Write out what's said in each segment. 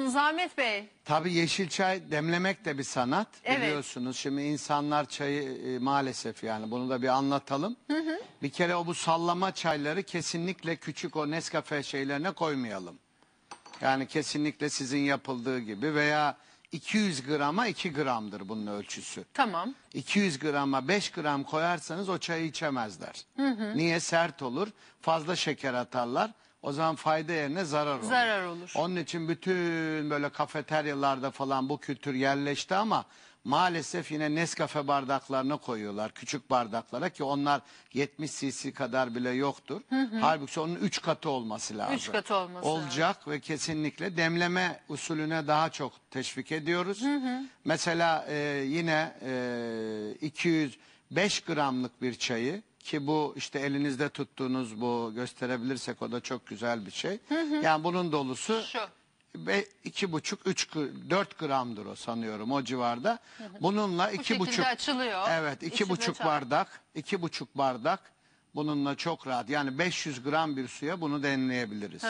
yapıyorsunuz Ahmet Bey? Tabii yeşil çay demlemek de bir sanat Evet. biliyorsunuz. Şimdi insanlar çayı e, maalesef yani bunu da bir anlatalım. Bir kere o bu sallama çayları kesinlikle küçük o Nescafe şeylerine koymayalım. Yani kesinlikle sizin yapıldığı gibi veya 200 grama 2 gramdır bunun ölçüsü. Tamam. 200 grama 5 gram koyarsanız o çayı içemezler. Niye? Sert olur. Fazla şeker atarlar. O zaman fayda yerine zarar olur. Zarar olur. Onun için bütün böyle kafeteryalarda falan bu kültür yerleşti ama maalesef yine Nescafe bardaklarına koyuyorlar. Küçük bardaklara ki onlar 70 cc kadar bile yoktur. Hı hı. Halbuki onun 3 katı olması lazım. 3 katı olması Olacak lazım. ve kesinlikle demleme usulüne daha çok teşvik ediyoruz. Hı hı. Mesela e, yine e, 205 gramlık bir çayı ki bu işte elinizde tuttuğunuz bu gösterebilirsek o da çok güzel bir şey. Yani bunun dolusu ve iki buçuk, üç, gr- dört gramdır o sanıyorum o civarda. Bununla iki buçuk, açılıyor. evet iki İçinde buçuk bardak, iki buçuk bardak bununla çok rahat. Yani 500 gram bir suya bunu demleyebiliriz.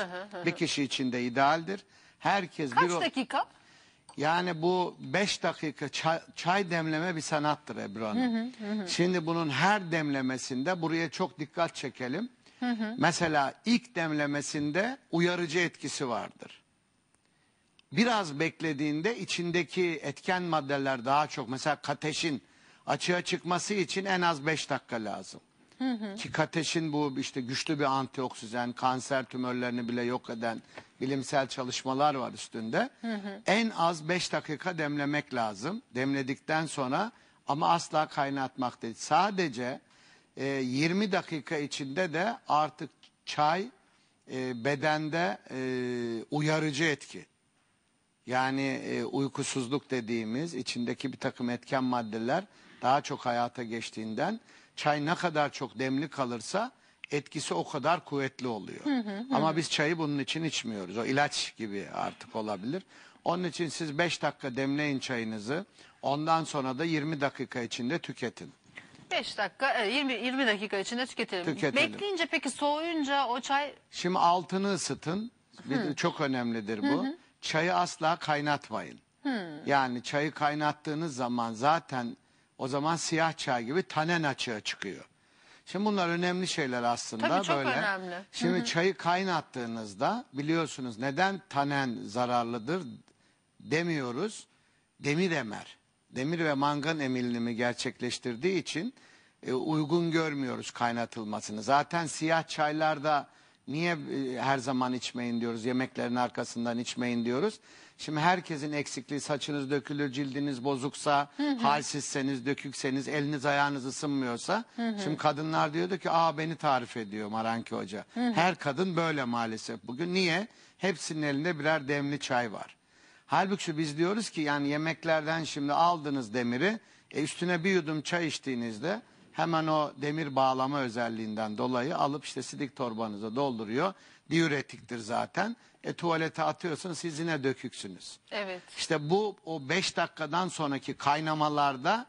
Bir kişi için de idealdir. Herkes bir Kaç o- dakika? Yani bu beş dakika çay, çay demleme bir sanattır Ebru Hanım. Hı hı, hı. Şimdi bunun her demlemesinde buraya çok dikkat çekelim. Hı hı. Mesela ilk demlemesinde uyarıcı etkisi vardır. Biraz beklediğinde içindeki etken maddeler daha çok. Mesela kateşin açığa çıkması için en az beş dakika lazım. Hı hı. Ki kateşin bu işte güçlü bir antioksidan, kanser tümörlerini bile yok eden bilimsel çalışmalar var üstünde. Hı hı. En az 5 dakika demlemek lazım. Demledikten sonra ama asla kaynatmak değil. Sadece e, 20 dakika içinde de artık çay e, bedende e, uyarıcı etki. Yani e, uykusuzluk dediğimiz içindeki bir takım etken maddeler daha çok hayata geçtiğinden çay ne kadar çok demli kalırsa etkisi o kadar kuvvetli oluyor. Hı hı, hı. Ama biz çayı bunun için içmiyoruz. O ilaç gibi artık olabilir. Onun için siz 5 dakika demleyin çayınızı. Ondan sonra da 20 dakika içinde tüketin. 5 dakika, 20, e, 20 dakika içinde tüketelim. Tüketelim. Bekleyince peki soğuyunca o çay... Şimdi altını ısıtın. Bir de çok önemlidir bu. Hı hı. Çayı asla kaynatmayın. Hı. Yani çayı kaynattığınız zaman zaten o zaman siyah çay gibi tanen açığa çıkıyor. Şimdi bunlar önemli şeyler aslında Tabii çok böyle. önemli. Şimdi çayı kaynattığınızda biliyorsunuz neden tanen zararlıdır demiyoruz. Demir emer. Demir ve mangan emilimi gerçekleştirdiği için e, uygun görmüyoruz kaynatılmasını. Zaten siyah çaylarda niye e, her zaman içmeyin diyoruz, yemeklerin arkasından içmeyin diyoruz. Şimdi herkesin eksikliği saçınız dökülür, cildiniz bozuksa, hı hı. halsizseniz, dökükseniz, eliniz ayağınız ısınmıyorsa. Hı hı. Şimdi kadınlar diyordu ki aa beni tarif ediyor Maranki Hoca. Hı hı. Her kadın böyle maalesef bugün. Niye? Hepsinin elinde birer demli çay var. Halbuki şu biz diyoruz ki yani yemeklerden şimdi aldınız demiri, e üstüne bir yudum çay içtiğinizde hemen o demir bağlama özelliğinden dolayı alıp işte sidik torbanıza dolduruyor. Diüretiktir zaten. E tuvalete atıyorsun siz yine döküksünüz. Evet. İşte bu o 5 dakikadan sonraki kaynamalarda